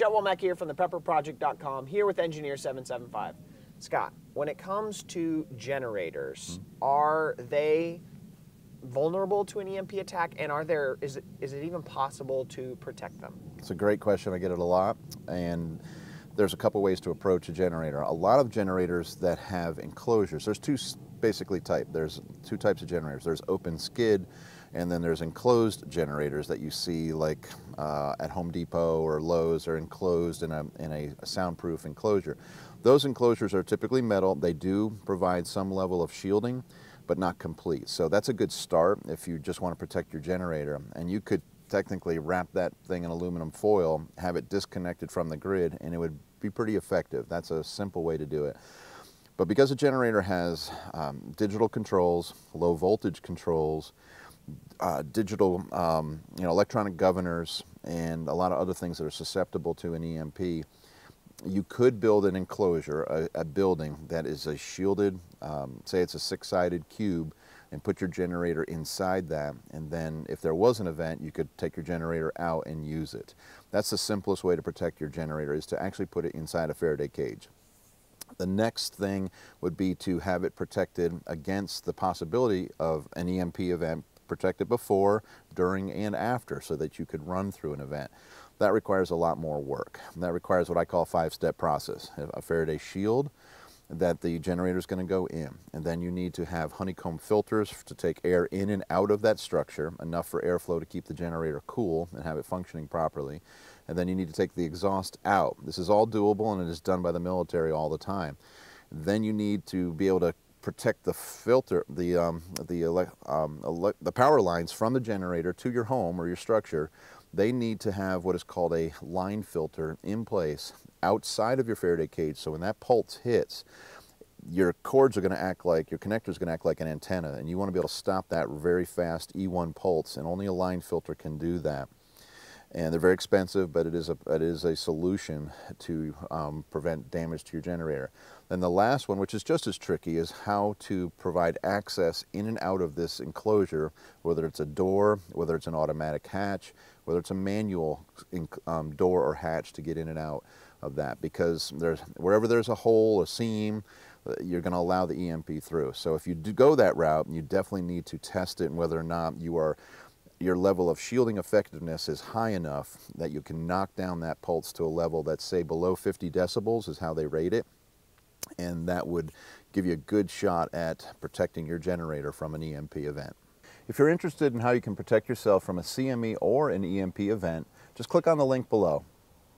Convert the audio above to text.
Chet Womack here from thepepperproject.com, here with Engineer 775. Scott, when it comes to generators, mm-hmm. are they vulnerable to an EMP attack, and are there is it, is it even possible to protect them? It's a great question. I get it a lot, and there's a couple ways to approach a generator. A lot of generators that have enclosures. There's two basically type. There's two types of generators. There's open skid and then there's enclosed generators that you see like uh, at Home Depot or Lowe's are enclosed in a, in a soundproof enclosure. Those enclosures are typically metal. They do provide some level of shielding, but not complete. So that's a good start if you just want to protect your generator. And you could technically wrap that thing in aluminum foil, have it disconnected from the grid, and it would be pretty effective. That's a simple way to do it. But because a generator has um, digital controls, low voltage controls, uh, digital, um, you know, electronic governors and a lot of other things that are susceptible to an EMP, you could build an enclosure, a, a building that is a shielded, um, say it's a six-sided cube, and put your generator inside that. And then if there was an event, you could take your generator out and use it. That's the simplest way to protect your generator is to actually put it inside a Faraday cage. The next thing would be to have it protected against the possibility of an EMP event protect it before, during, and after so that you could run through an event. That requires a lot more work. That requires what I call five-step process. A Faraday shield, that the generator is going to go in. And then you need to have honeycomb filters to take air in and out of that structure, enough for airflow to keep the generator cool and have it functioning properly. And then you need to take the exhaust out. This is all doable and it is done by the military all the time. Then you need to be able to protect the filter, the um, the um, the power lines from the generator to your home or your structure, they need to have what is called a line filter in place outside of your Faraday cage. So when that pulse hits, your cords are going to act like, your connector is going to act like an antenna, and you want to be able to stop that very fast E1 pulse, and only a line filter can do that and they're very expensive, but it is a, it is a solution to um, prevent damage to your generator. Then the last one, which is just as tricky, is how to provide access in and out of this enclosure, whether it's a door, whether it's an automatic hatch, whether it's a manual um, door or hatch to get in and out of that, because there's, wherever there's a hole, a seam, uh, you're going to allow the EMP through. So if you do go that route, you definitely need to test it and whether or not you are your level of shielding effectiveness is high enough that you can knock down that pulse to a level that's say below 50 decibels is how they rate it and that would give you a good shot at protecting your generator from an EMP event. If you're interested in how you can protect yourself from a CME or an EMP event, just click on the link below.